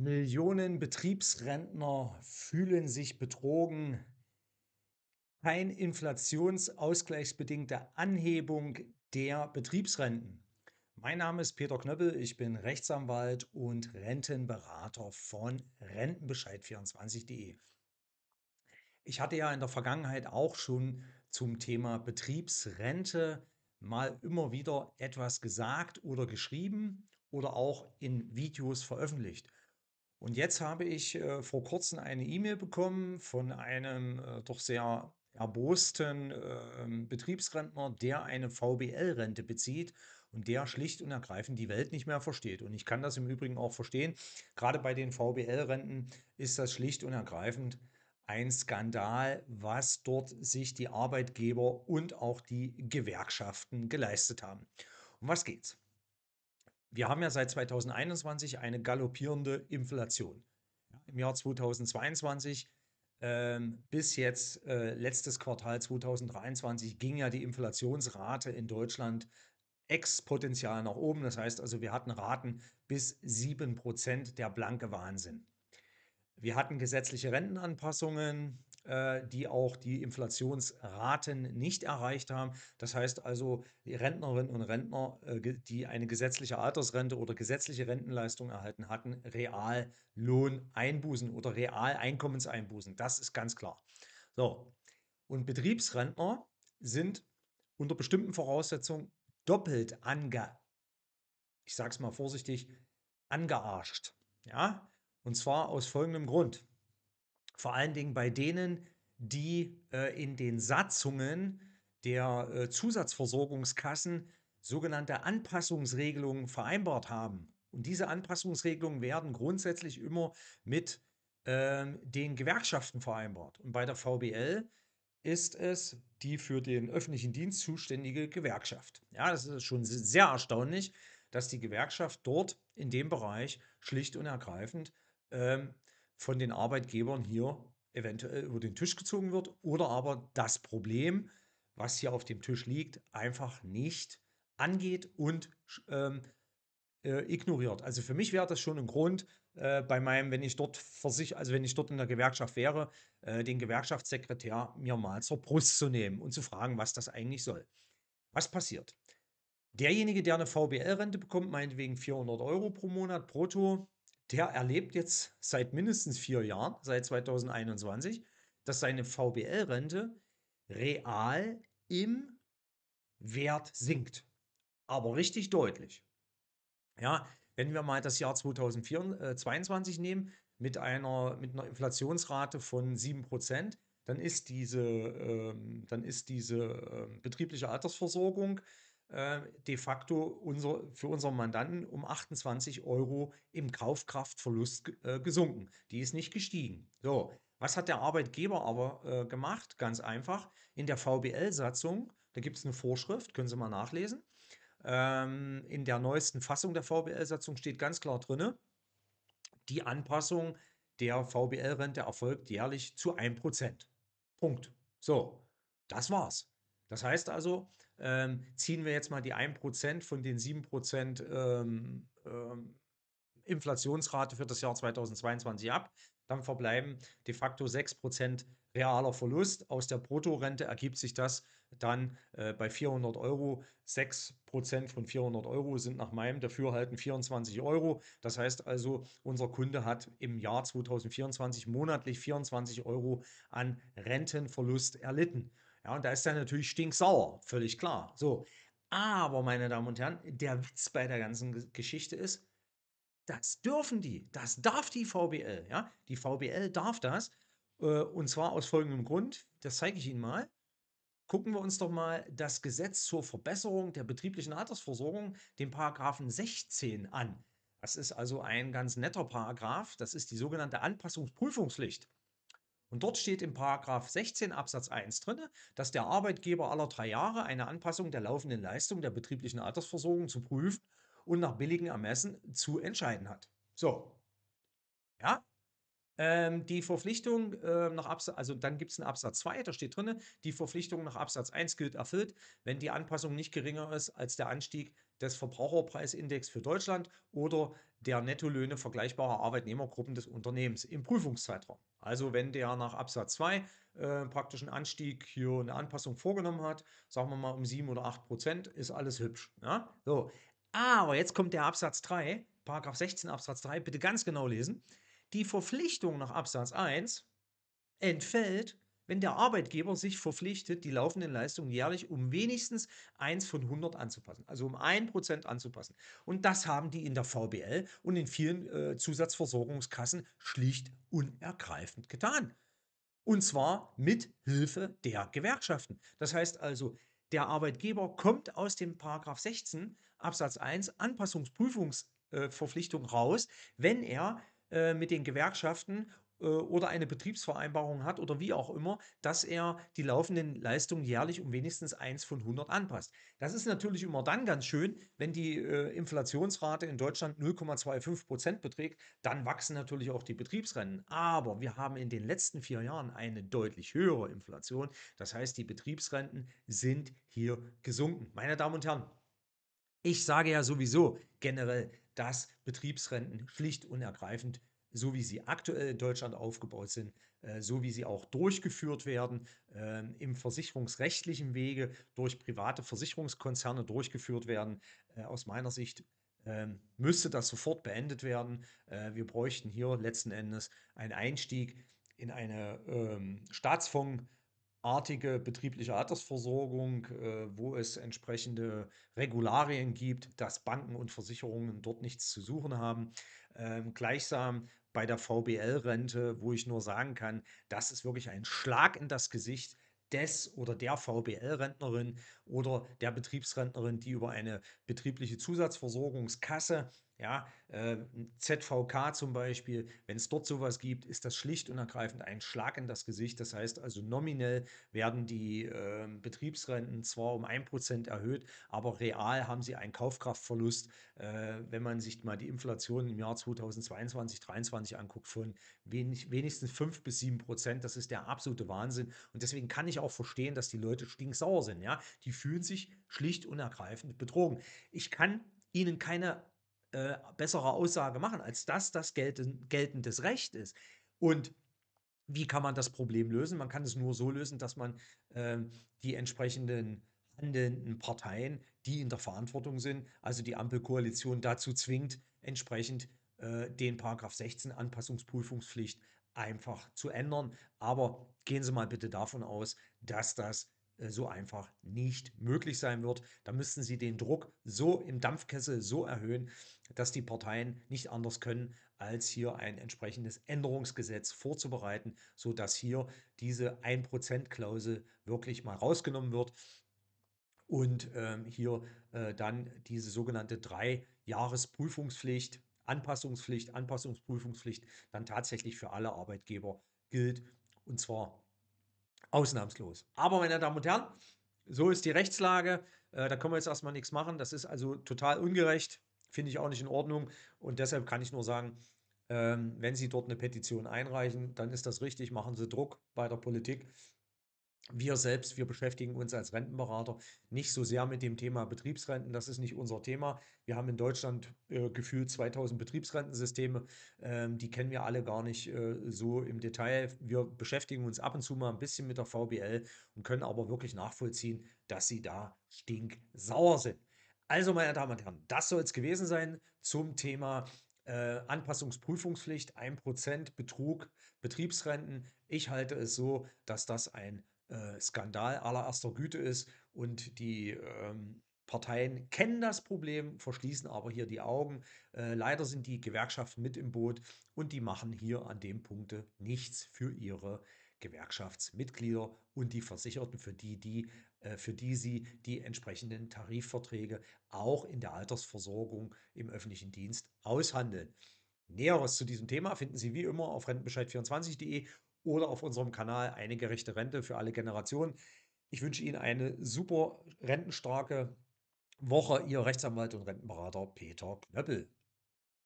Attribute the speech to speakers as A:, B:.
A: Millionen Betriebsrentner fühlen sich betrogen. Kein inflationsausgleichsbedingte Anhebung der Betriebsrenten. Mein Name ist Peter Knöppel, ich bin Rechtsanwalt und Rentenberater von Rentenbescheid24.de. Ich hatte ja in der Vergangenheit auch schon zum Thema Betriebsrente mal immer wieder etwas gesagt oder geschrieben oder auch in Videos veröffentlicht. Und jetzt habe ich äh, vor kurzem eine E-Mail bekommen von einem äh, doch sehr erbosten äh, Betriebsrentner, der eine VBL-Rente bezieht und der schlicht und ergreifend die Welt nicht mehr versteht. Und ich kann das im Übrigen auch verstehen. Gerade bei den VBL-Renten ist das schlicht und ergreifend ein Skandal, was dort sich die Arbeitgeber und auch die Gewerkschaften geleistet haben. Um was geht's? wir haben ja seit 2021 eine galoppierende Inflation. Im Jahr 2022 ähm, bis jetzt äh, letztes Quartal 2023 ging ja die Inflationsrate in Deutschland exponentiell nach oben. Das heißt also, wir hatten Raten bis 7 Prozent, der blanke Wahnsinn. Wir hatten gesetzliche Rentenanpassungen, äh, die auch die Inflationsraten nicht erreicht haben. Das heißt also, Rentnerinnen und Rentner, äh, die eine gesetzliche Altersrente oder gesetzliche Rentenleistung erhalten hatten, real Lohneinbußen oder real Einkommenseinbußen. Das ist ganz klar. So. Und Betriebsrentner sind unter bestimmten Voraussetzungen doppelt ange, ich sag's mal vorsichtig, angearscht. Ja, und zwar aus folgendem Grund vor allen Dingen bei denen, die äh, in den Satzungen der äh, Zusatzversorgungskassen sogenannte Anpassungsregelungen vereinbart haben. Und diese Anpassungsregelungen werden grundsätzlich immer mit ähm, den Gewerkschaften vereinbart. Und bei der VBL ist es die für den öffentlichen Dienst zuständige Gewerkschaft. Ja, das ist schon sehr erstaunlich, dass die Gewerkschaft dort in dem Bereich schlicht und ergreifend ähm, von den Arbeitgebern hier eventuell über den Tisch gezogen wird oder aber das Problem, was hier auf dem Tisch liegt, einfach nicht angeht und ähm, äh, ignoriert. Also für mich wäre das schon ein Grund, äh, bei meinem, wenn ich dort versich also wenn ich dort in der Gewerkschaft wäre, äh, den Gewerkschaftssekretär mir mal zur Brust zu nehmen und zu fragen, was das eigentlich soll. Was passiert? Derjenige, der eine VBL-Rente bekommt, meinetwegen 400 Euro pro Monat brutto, der erlebt jetzt seit mindestens vier Jahren, seit 2021, dass seine VBL-Rente real im Wert sinkt. Aber richtig deutlich. Ja, wenn wir mal das Jahr 2022 nehmen, mit einer, mit einer Inflationsrate von 7%, dann ist diese, ähm, dann ist diese ähm, betriebliche Altersversorgung äh, de facto unsere, für unseren Mandanten um 28 Euro im Kaufkraftverlust äh, gesunken. Die ist nicht gestiegen. So, was hat der Arbeitgeber aber äh, gemacht? Ganz einfach, in der VBL-Satzung, da gibt es eine Vorschrift, können Sie mal nachlesen. Ähm, in der neuesten Fassung der VBL-Satzung steht ganz klar drin, die Anpassung der VBL-Rente erfolgt jährlich zu 1%. Punkt. So, das war's. Das heißt also, ähm, ziehen wir jetzt mal die 1% von den 7% ähm, ähm, Inflationsrate für das Jahr 2022 ab, dann verbleiben de facto 6% realer Verlust. Aus der Bruttorente ergibt sich das dann äh, bei 400 Euro. 6% von 400 Euro sind nach meinem Dafürhalten 24 Euro. Das heißt also, unser Kunde hat im Jahr 2024 monatlich 24 Euro an Rentenverlust erlitten. Ja, und da ist er natürlich stinksauer, völlig klar. So. Aber, meine Damen und Herren, der Witz bei der ganzen Geschichte ist, das dürfen die, das darf die VBL. Ja? Die VBL darf das. Äh, und zwar aus folgendem Grund, das zeige ich Ihnen mal. Gucken wir uns doch mal das Gesetz zur Verbesserung der betrieblichen Altersversorgung, den Paragraphen 16, an. Das ist also ein ganz netter Paragraph. Das ist die sogenannte Anpassungsprüfungspflicht. Und dort steht im 16 Absatz 1 drin, dass der Arbeitgeber aller drei Jahre eine Anpassung der laufenden Leistung der betrieblichen Altersversorgung zu prüfen und nach billigen Ermessen zu entscheiden hat. So. Ja. Ähm, die Verpflichtung äh, nach Absatz, also dann gibt es einen Absatz 2, da steht drin, die Verpflichtung nach Absatz 1 gilt erfüllt, wenn die Anpassung nicht geringer ist als der Anstieg des Verbraucherpreisindex für Deutschland oder der Nettolöhne vergleichbarer Arbeitnehmergruppen des Unternehmens im Prüfungszeitraum. Also wenn der nach Absatz 2 äh, praktisch einen Anstieg hier eine Anpassung vorgenommen hat, sagen wir mal um 7 oder 8 Prozent, ist alles hübsch. Ja? So. Aber jetzt kommt der Absatz 3, Paragraph 16 Absatz 3, bitte ganz genau lesen. Die Verpflichtung nach Absatz 1 entfällt, wenn der Arbeitgeber sich verpflichtet, die laufenden Leistungen jährlich um wenigstens 1 von 100 anzupassen, also um 1% anzupassen. Und das haben die in der VBL und in vielen äh, Zusatzversorgungskassen schlicht und ergreifend getan. Und zwar mit Hilfe der Gewerkschaften. Das heißt also, der Arbeitgeber kommt aus dem Paragraph 16 Absatz 1 Anpassungsprüfungsverpflichtung äh, raus, wenn er äh, mit den Gewerkschaften äh, oder eine Betriebsvereinbarung hat oder wie auch immer, dass er die laufenden Leistungen jährlich um wenigstens 1 von 100 anpasst. Das ist natürlich immer dann ganz schön, wenn die äh, Inflationsrate in Deutschland 0,25 Prozent beträgt, dann wachsen natürlich auch die Betriebsrenten. Aber wir haben in den letzten vier Jahren eine deutlich höhere Inflation. Das heißt, die Betriebsrenten sind hier gesunken. Meine Damen und Herren, ich sage ja sowieso generell, dass Betriebsrenten schlicht und ergreifend so wie sie aktuell in Deutschland aufgebaut sind, äh, so wie sie auch durchgeführt werden, ähm, im versicherungsrechtlichen Wege durch private Versicherungskonzerne durchgeführt werden, äh, aus meiner Sicht ähm, müsste das sofort beendet werden. Äh, wir bräuchten hier letzten Endes einen Einstieg in eine ähm, staatsfondartige betriebliche Altersversorgung, äh, wo es entsprechende Regularien gibt, dass Banken und Versicherungen dort nichts zu suchen haben. Ähm, gleichsam bei der VBL-Rente, wo ich nur sagen kann, das ist wirklich ein Schlag in das Gesicht des oder der VBL-Rentnerin oder der Betriebsrentnerin, die über eine betriebliche Zusatzversorgungskasse ja, äh, ZVK zum Beispiel, wenn es dort sowas gibt, ist das schlicht und ergreifend ein Schlag in das Gesicht. Das heißt also nominell werden die äh, Betriebsrenten zwar um 1% erhöht, aber real haben sie einen Kaufkraftverlust, äh, wenn man sich mal die Inflation im Jahr 2022, 2023 anguckt, von wenig, wenigstens 5 bis 7%. Das ist der absolute Wahnsinn. Und deswegen kann ich auch verstehen, dass die Leute stinksauer sind. Ja? Die fühlen sich schlicht und ergreifend betrogen. Ich kann Ihnen keine äh, bessere Aussage machen, als dass das gelten, geltendes Recht ist. Und wie kann man das Problem lösen? Man kann es nur so lösen, dass man äh, die entsprechenden handelnden Parteien, die in der Verantwortung sind, also die Ampelkoalition dazu zwingt, entsprechend äh, den Paragraph 16 Anpassungsprüfungspflicht einfach zu ändern. Aber gehen Sie mal bitte davon aus, dass das äh, so einfach nicht möglich sein wird. Da müssten sie den Druck so im Dampfkessel so erhöhen, dass die Parteien nicht anders können, als hier ein entsprechendes Änderungsgesetz vorzubereiten, sodass hier diese 1%-Klausel wirklich mal rausgenommen wird und ähm, hier äh, dann diese sogenannte Drei-Jahres-Prüfungspflicht, Anpassungspflicht, Anpassungsprüfungspflicht dann tatsächlich für alle Arbeitgeber gilt. Und zwar Ausnahmslos. Aber, meine Damen und Herren, so ist die Rechtslage. Äh, da können wir jetzt erstmal nichts machen. Das ist also total ungerecht. Finde ich auch nicht in Ordnung. Und deshalb kann ich nur sagen, ähm, wenn Sie dort eine Petition einreichen, dann ist das richtig. Machen Sie Druck bei der Politik, wir selbst, wir beschäftigen uns als Rentenberater nicht so sehr mit dem Thema Betriebsrenten. Das ist nicht unser Thema. Wir haben in Deutschland äh, gefühlt 2000 Betriebsrentensysteme. Ähm, die kennen wir alle gar nicht äh, so im Detail. Wir beschäftigen uns ab und zu mal ein bisschen mit der VBL und können aber wirklich nachvollziehen, dass sie da stinksauer sind. Also, meine Damen und Herren, das soll es gewesen sein zum Thema äh, Anpassungsprüfungspflicht, 1% Betrug, Betriebsrenten. Ich halte es so, dass das ein äh, Skandal allererster Güte ist und die ähm, Parteien kennen das Problem, verschließen aber hier die Augen. Äh, leider sind die Gewerkschaften mit im Boot und die machen hier an dem Punkte nichts für ihre Gewerkschaftsmitglieder und die Versicherten, für die, die, äh, für die sie die entsprechenden Tarifverträge auch in der Altersversorgung im öffentlichen Dienst aushandeln. Näheres zu diesem Thema finden Sie wie immer auf rentenbescheid24.de oder auf unserem Kanal eine gerechte Rente für alle Generationen. Ich wünsche Ihnen eine super rentenstarke Woche. Ihr Rechtsanwalt und Rentenberater Peter Knöppel.